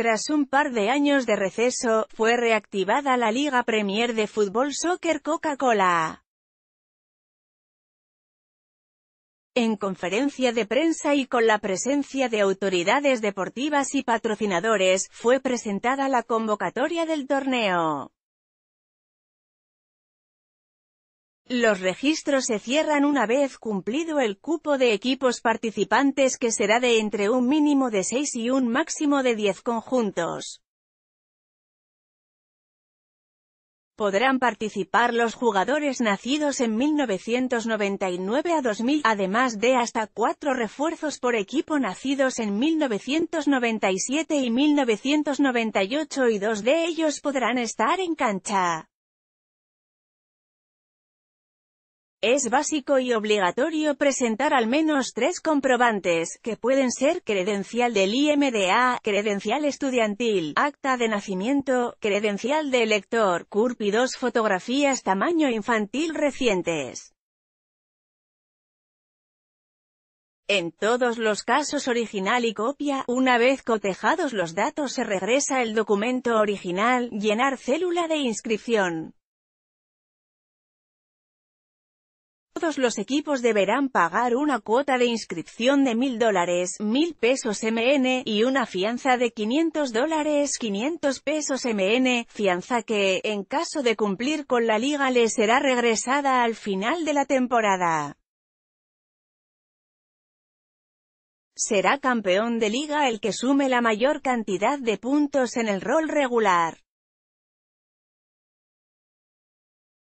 Tras un par de años de receso, fue reactivada la Liga Premier de Fútbol Soccer Coca-Cola. En conferencia de prensa y con la presencia de autoridades deportivas y patrocinadores, fue presentada la convocatoria del torneo. Los registros se cierran una vez cumplido el cupo de equipos participantes que será de entre un mínimo de 6 y un máximo de 10 conjuntos. Podrán participar los jugadores nacidos en 1999 a 2000, además de hasta cuatro refuerzos por equipo nacidos en 1997 y 1998 y dos de ellos podrán estar en cancha. Es básico y obligatorio presentar al menos tres comprobantes, que pueden ser credencial del IMDA, credencial estudiantil, acta de nacimiento, credencial de elector, CURP y dos fotografías tamaño infantil recientes. En todos los casos original y copia, una vez cotejados los datos se regresa el documento original, llenar célula de inscripción. Todos los equipos deberán pagar una cuota de inscripción de mil dólares, mil pesos MN, y una fianza de 500 dólares, 500 pesos MN, fianza que, en caso de cumplir con la liga le será regresada al final de la temporada. Será campeón de liga el que sume la mayor cantidad de puntos en el rol regular.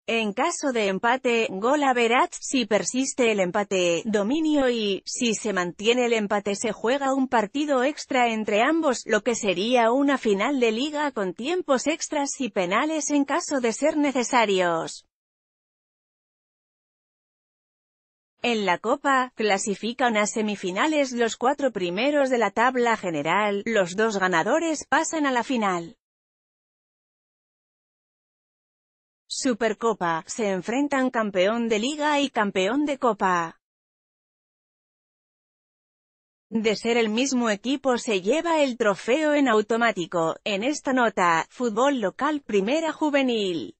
En caso de empate, gol a verás si persiste el empate, dominio y, si se mantiene el empate se juega un partido extra entre ambos, lo que sería una final de liga con tiempos extras y penales en caso de ser necesarios. En la Copa, clasifican a semifinales los cuatro primeros de la tabla general, los dos ganadores pasan a la final. Supercopa, se enfrentan campeón de Liga y campeón de Copa. De ser el mismo equipo se lleva el trofeo en automático, en esta nota, fútbol local primera juvenil.